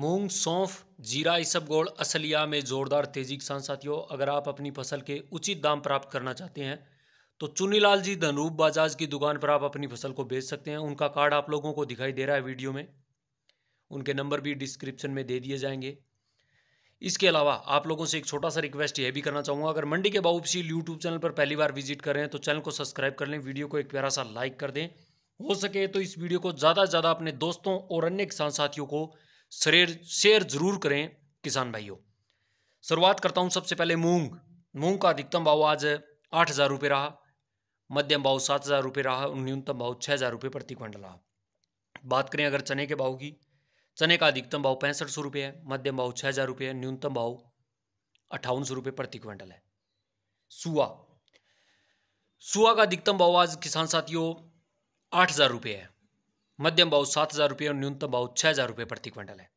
मूंग सौंफ जीरा ये सब गोड़ असलिया में ज़ोरदार तेजी किसान साथियों अगर आप अपनी फसल के उचित दाम प्राप्त करना चाहते हैं तो चुनीलाल जी धनरूप बाजाज की दुकान पर आप अपनी फसल को बेच सकते हैं उनका कार्ड आप लोगों को दिखाई दे रहा है वीडियो में उनके नंबर भी डिस्क्रिप्शन में दे दिए जाएंगे इसके अलावा आप लोगों से एक छोटा सा रिक्वेस्ट यह भी करना चाहूँगा अगर मंडी के बाउपसील यूट्यूब चैनल पर पहली बार विजिट करें तो चैनल को सब्सक्राइब कर लें वीडियो को एक प्यारा सा लाइक कर दें हो सके तो इस वीडियो को ज़्यादा से ज़्यादा अपने दोस्तों और अन्य किसान साथियों को शेयर शेयर जरूर करें किसान भाइयों शुरुआत करता हूँ सबसे पहले मूंग मूंग का अधिकतम भाव आज आठ हज़ार रुपये रहा मध्यम भाव सात हज़ार रुपये रहा और न्यूनतम भाव छः हज़ार रुपये प्रति क्विंटल रहा बात करें अगर चने के भाव की चने का अधिकतम भाव पैंसठ सौ रुपये है मध्यम भाव छः हज़ार रुपये है न्यूनतम भाव अट्ठावन सौ रुपये प्रति क्विंटल है सुआ सुआ का अधिकतम भाव आज किसान साथियों आठ हज़ार रुपये है मध्यम भाव सात हज़ार रुपये और न्यूनतम भाव छः हज़ार रुपये प्रति क्विंटल है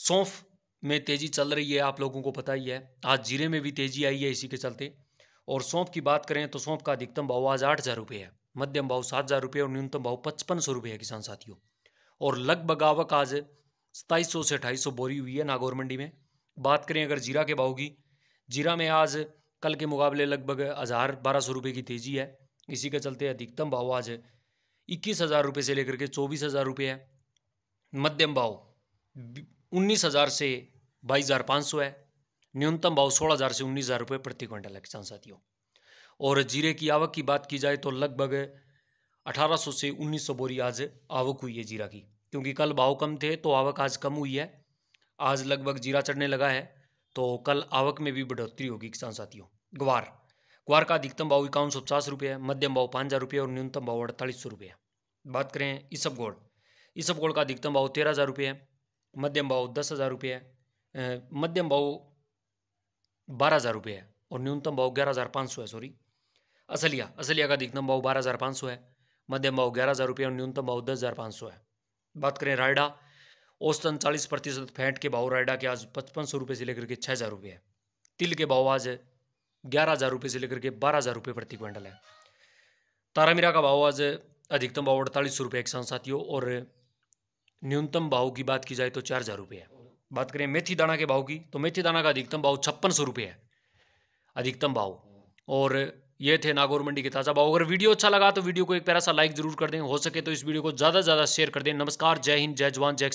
सौंफ में तेज़ी चल रही है आप लोगों को पता ही है आज जीरे में भी तेज़ी आई है इसी के चलते और सौंफ की बात करें तो सौंफ का अधिकतम भाव आज आठ हज़ार रुपये है मध्यम भाव सात हज़ार रुपये और न्यूनतम भाव पचपन सौ रुपये है किसान साथियों और लगभग आवक आज सताईस सौ से अठाईस सौ बोरी हुई है नागौर मंडी में बात करें अगर जीरा के भाव की जीरा में आज कल के मुकाबले लगभग हज़ार बारह सौ रुपये की तेज़ी है इसी के चलते अधिकतम भाव आज इक्कीस हज़ार रुपये से लेकर के चौबीस हज़ार रुपये है मध्यम भाव उन्नीस हज़ार से बाईस हज़ार पाँच सौ है न्यूनतम भाव सोलह हज़ार से उन्नीस हज़ार रुपये प्रति क्विंटल है किसान साथियों और जीरे की आवक की बात की जाए तो लगभग अठारह सौ से उन्नीस सौ बोरी आज आवक हुई है जीरा की क्योंकि कल भाव कम थे तो आवक आज कम हुई है आज लगभग जीरा चढ़ने लगा है तो कल आवक में भी बढ़ोतरी होगी किसान साथियों ग्वार ग्वार का अधिकतम भाव इक्यावन सौ पचास रुपये मध्यम भाव पाँच हज़ार रुपये और न्यूनतम भाव अड़तालीस सौ रुपये बात करें इसब गोल्ड इसब गोल्ड का अधिकतम भाव तेरह हज़ार रुपये मध्यम भाव दस हज़ार रुपये मध्यम भाव बारह हज़ार रुपये है और न्यूनतम भाव ग्यारह हज़ार पाँच सौ है सॉरी असलिया असलिया का अधिकतम भाव बारह हज़ार पाँच सौ है मध्यम भाव ग्यारह हज़ार रुपये और न्यूनतम भाव दस हज़ार पाँच सौ है बात करें रायडा औसतन चालीस प्रतिशत फैट के भाव रायडा के आज पचपन सौ रुपये से लेकर के छः हज़ार रुपये है तिल के भाव आज ग्यारह हज़ार रुपये से लेकर के बारह हज़ार रुपये प्रति क्विंटल है तारामीरा का भाव आज अधिकतम भाव अड़तालीस सौ रुपये किसान साथियों और न्यूनतम भाव की बात की जाए तो चार हज़ार रुपये है बात करें मेथी दाना के भाव की तो मेथी दाना का अधिकतम भाव छप्पन सौ रुपये है अधिकतम भाव और ये थे नागौर मंडी के ताज़ा भाव अगर वीडियो अच्छा लगा तो वीडियो को एक प्यारा सा लाइक जरूर कर दें हो सके तो इस वीडियो को ज़्यादा से ज़्यादा शेयर कर दें नमस्कार जय हिंद जय जवान जय